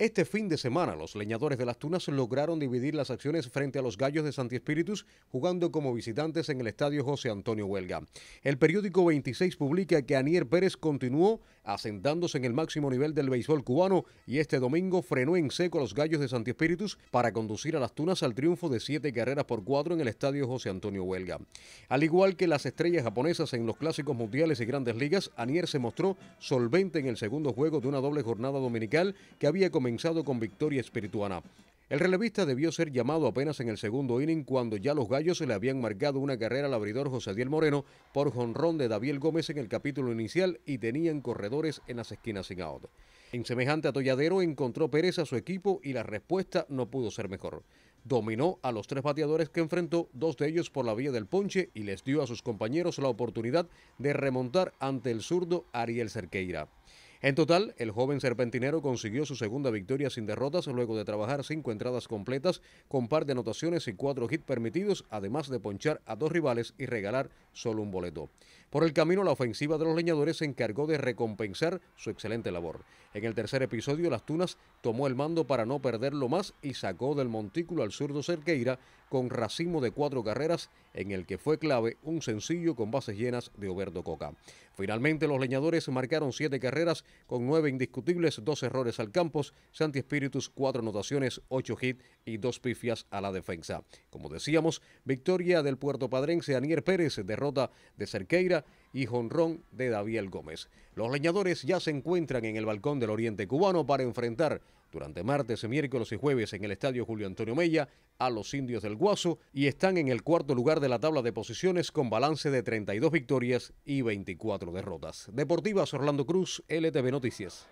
Este fin de semana, los leñadores de las Tunas lograron dividir las acciones frente a los Gallos de Santi Espíritus, jugando como visitantes en el estadio José Antonio Huelga. El periódico 26 publica que Anier Pérez continuó asentándose en el máximo nivel del béisbol cubano y este domingo frenó en seco a los Gallos de Santi Espíritus para conducir a las Tunas al triunfo de siete carreras por cuatro en el estadio José Antonio Huelga. Al igual que las estrellas japonesas en los clásicos mundiales y grandes ligas, Anier se mostró solvente en el segundo juego de una doble jornada dominical que había comenzado con victoria espirituana. El relevista debió ser llamado apenas en el segundo inning cuando ya los gallos se le habían marcado una carrera al abridor José Diel Moreno por jonrón de David Gómez en el capítulo inicial y tenían corredores en las esquinas sin out. En semejante atolladero encontró Pérez a su equipo y la respuesta no pudo ser mejor. Dominó a los tres bateadores que enfrentó, dos de ellos por la vía del ponche y les dio a sus compañeros la oportunidad de remontar ante el zurdo Ariel Cerqueira. En total, el joven serpentinero consiguió su segunda victoria sin derrotas luego de trabajar cinco entradas completas con par de anotaciones y cuatro hits permitidos, además de ponchar a dos rivales y regalar solo un boleto. Por el camino, la ofensiva de los leñadores se encargó de recompensar su excelente labor. En el tercer episodio, Las Tunas tomó el mando para no perderlo más y sacó del montículo al zurdo Cerqueira con racimo de cuatro carreras en el que fue clave un sencillo con bases llenas de Oberto Coca. Finalmente, los leñadores marcaron siete carreras con nueve indiscutibles, dos errores al Campos, Santi Espíritus cuatro anotaciones, ocho hits y dos pifias a la defensa. Como decíamos, victoria del puerto padrense Anier Pérez, derrota de Cerqueira y jonrón de David Gómez. Los leñadores ya se encuentran en el balcón del Oriente Cubano para enfrentar durante martes, miércoles y jueves en el Estadio Julio Antonio Mella a los indios del Guaso y están en el cuarto lugar de la tabla de posiciones con balance de 32 victorias y 24 derrotas. Deportivas Orlando Cruz, LTV Noticias.